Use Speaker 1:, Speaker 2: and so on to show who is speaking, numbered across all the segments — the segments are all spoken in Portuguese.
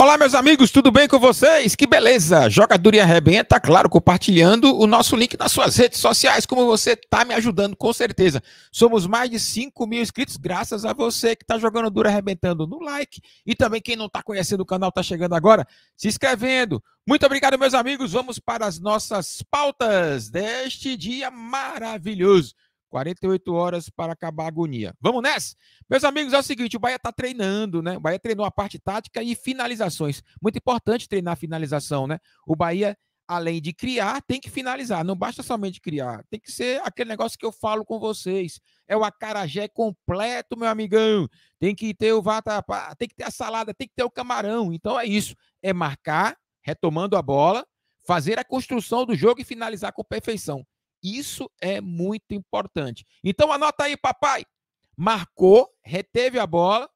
Speaker 1: Olá, meus amigos, tudo bem com vocês? Que beleza! Jogador e Arrebenta, claro, compartilhando o nosso link nas suas redes sociais, como você está me ajudando, com certeza. Somos mais de 5 mil inscritos, graças a você que está jogando Dura Arrebentando no like e também quem não está conhecendo o canal, está chegando agora, se inscrevendo. Muito obrigado, meus amigos. Vamos para as nossas pautas deste dia maravilhoso. 48 horas para acabar a agonia. Vamos nessa? Meus amigos, é o seguinte, o Bahia está treinando, né? O Bahia treinou a parte tática e finalizações. Muito importante treinar a finalização, né? O Bahia, além de criar, tem que finalizar. Não basta somente criar. Tem que ser aquele negócio que eu falo com vocês. É o acarajé completo, meu amigão. Tem que ter o vatapá, tem que ter a salada, tem que ter o camarão. Então é isso. É marcar, retomando a bola, fazer a construção do jogo e finalizar com perfeição. Isso é muito importante. Então anota aí, papai. Marcou, reteve a bola,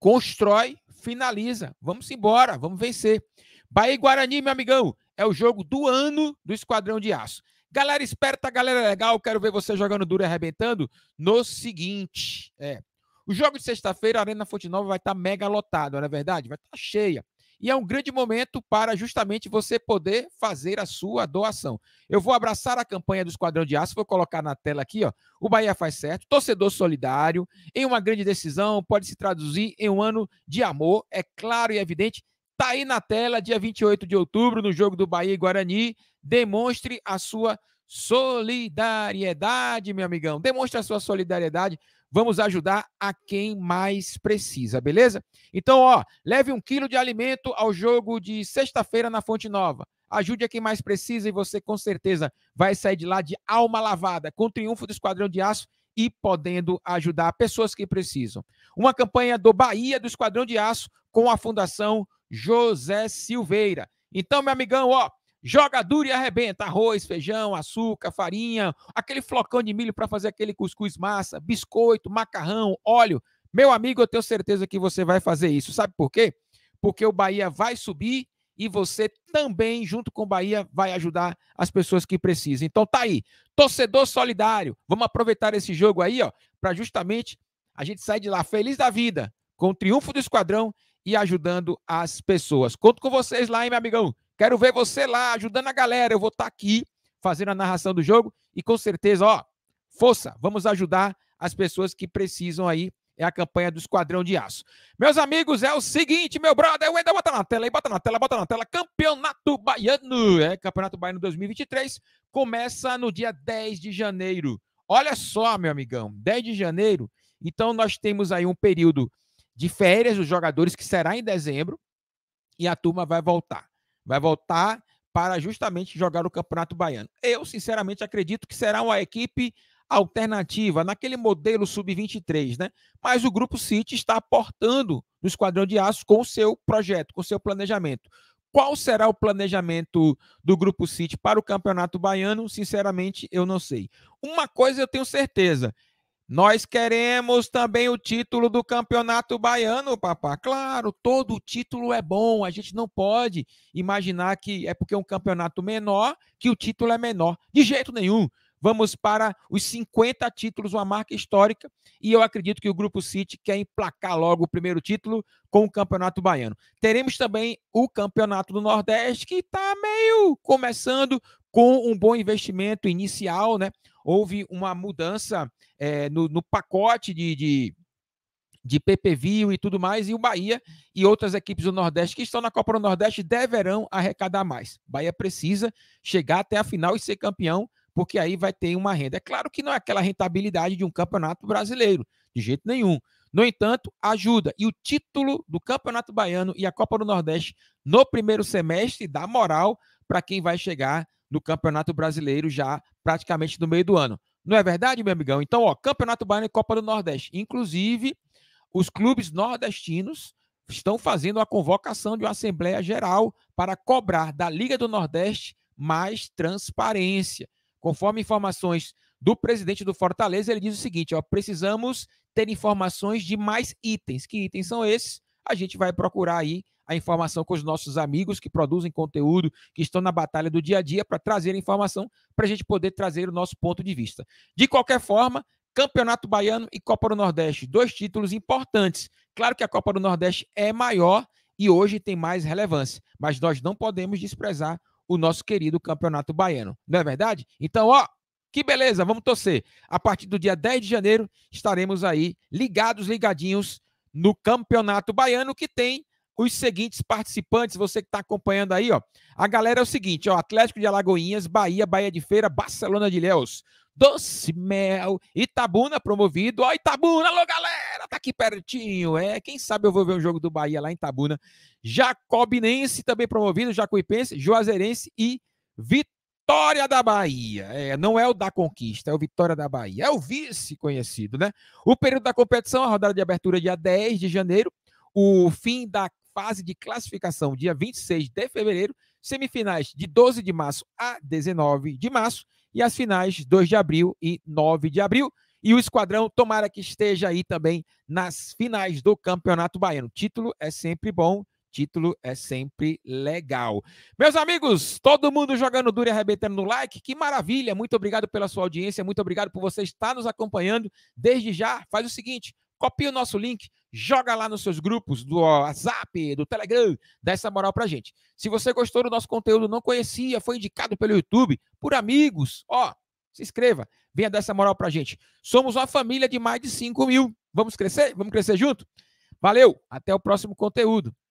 Speaker 1: constrói, finaliza. Vamos embora, vamos vencer. Bahia e Guarani, meu amigão, é o jogo do ano do Esquadrão de Aço. Galera esperta, galera legal, quero ver você jogando duro e arrebentando no seguinte, é, o jogo de sexta-feira, a Arena Fonte Nova vai estar tá mega lotado, não é verdade? Vai estar tá cheia. E é um grande momento para justamente você poder fazer a sua doação. Eu vou abraçar a campanha do Esquadrão de Aço, vou colocar na tela aqui, ó. O Bahia faz certo, torcedor solidário, em uma grande decisão, pode se traduzir em um ano de amor, é claro e evidente. Tá aí na tela, dia 28 de outubro, no jogo do Bahia e Guarani. Demonstre a sua solidariedade, meu amigão. Demonstre a sua solidariedade Vamos ajudar a quem mais precisa, beleza? Então, ó, leve um quilo de alimento ao jogo de sexta-feira na Fonte Nova. Ajude a quem mais precisa e você com certeza vai sair de lá de alma lavada, com o triunfo do Esquadrão de Aço e podendo ajudar pessoas que precisam. Uma campanha do Bahia do Esquadrão de Aço com a Fundação José Silveira. Então, meu amigão, ó, joga duro e arrebenta. Arroz, feijão, açúcar, farinha, aquele flocão de milho para fazer aquele cuscuz massa, biscoito, macarrão, óleo. Meu amigo, eu tenho certeza que você vai fazer isso. Sabe por quê? Porque o Bahia vai subir e você também, junto com o Bahia, vai ajudar as pessoas que precisam. Então tá aí, torcedor solidário. Vamos aproveitar esse jogo aí, ó, para justamente a gente sair de lá feliz da vida, com o triunfo do esquadrão e ajudando as pessoas. Conto com vocês lá, hein, meu amigão. Quero ver você lá ajudando a galera. Eu vou estar tá aqui fazendo a narração do jogo e com certeza, ó, força, vamos ajudar as pessoas que precisam aí. É a campanha do Esquadrão de Aço. Meus amigos, é o seguinte, meu brother, o Eda bota na tela aí, bota na tela, bota na tela. Campeonato Baiano, é Campeonato Baiano 2023, começa no dia 10 de janeiro. Olha só, meu amigão, 10 de janeiro. Então nós temos aí um período de férias dos jogadores que será em dezembro e a turma vai voltar. Vai voltar para justamente jogar o Campeonato Baiano. Eu, sinceramente, acredito que será uma equipe alternativa naquele modelo sub-23, né? Mas o Grupo City está aportando no Esquadrão de Aço com o seu projeto, com o seu planejamento. Qual será o planejamento do Grupo City para o Campeonato Baiano? Sinceramente, eu não sei. Uma coisa eu tenho certeza: nós queremos também o título do Campeonato Baiano, papá. Claro, todo título é bom. A gente não pode imaginar que é porque é um campeonato menor que o título é menor. De jeito nenhum. Vamos para os 50 títulos, uma marca histórica. E eu acredito que o Grupo City quer emplacar logo o primeiro título com o Campeonato Baiano. Teremos também o Campeonato do Nordeste, que está meio começando com um bom investimento inicial, né? houve uma mudança é, no, no, pacote de, de de PPV e tudo mais, e o Bahia e outras equipes do Nordeste que estão na Copa do Nordeste deverão arrecadar mais. Bahia precisa chegar até a final e ser campeão, porque aí vai ter uma renda. É claro que não é aquela rentabilidade de um campeonato brasileiro, de jeito nenhum. No entanto, ajuda. E o título do Campeonato Baiano e a Copa do Nordeste no primeiro semestre dá moral para quem vai chegar no Campeonato Brasileiro já praticamente no meio do ano. Não é verdade, meu amigão? Então, ó, Campeonato Baiano e Copa do Nordeste. Inclusive, os clubes nordestinos estão fazendo a convocação de uma Assembleia Geral para cobrar da Liga do Nordeste mais transparência. Conforme informações do presidente do Fortaleza, ele diz o seguinte: ó, precisamos ter informações de mais itens. Que itens são esses? A gente vai procurar aí a informação com os nossos amigos que produzem conteúdo, que estão na batalha do dia a dia, para trazer informação, para a gente poder trazer o nosso ponto de vista. De qualquer forma, Campeonato Baiano e Copa do Nordeste, dois títulos importantes. Claro que a Copa do Nordeste é maior e hoje tem mais relevância, mas nós não podemos desprezar o nosso querido Campeonato Baiano, não é verdade? Então, ó, que beleza, vamos torcer. A partir do dia 10 de janeiro estaremos aí ligados, ligadinhos no Campeonato Baiano, que tem os seguintes participantes, você que está acompanhando aí, ó. A galera é o seguinte, ó, Atlético de Alagoinhas, Bahia, Bahia de Feira, Barcelona de Léus, Doce Mel, Itabuna promovido, ó Itabuna, alô galera, tá aqui pertinho, é, quem sabe eu vou ver um jogo do Bahia lá em Itabuna, Jacobinense também promovido, Jacuipense, Juazeirense e Vitória da Bahia, é, não é o da Conquista, é o Vitória da Bahia, é o vice conhecido, né? O período da competição, a rodada de abertura dia 10 de janeiro, o fim da fase de classificação, dia 26 de fevereiro, semifinais de 12 de março a 19 de março e as finais 2 de abril e 9 de abril. E o Esquadrão, tomara que esteja aí também nas finais do Campeonato Baiano. Título é sempre bom, título é sempre legal. Meus amigos, todo mundo jogando duro e arrebentando no like, que maravilha! Muito obrigado pela sua audiência, muito obrigado por você estar nos acompanhando. Desde já, faz o seguinte, copie o nosso link, joga lá nos seus grupos do WhatsApp, do Telegram, dá essa moral pra gente. Se você gostou do nosso conteúdo, não conhecia, foi indicado pelo YouTube, por amigos, ó, se inscreva, venha dar essa moral pra gente. Somos uma família de mais de 5 mil. Vamos crescer? Vamos crescer junto? Valeu, até o próximo conteúdo.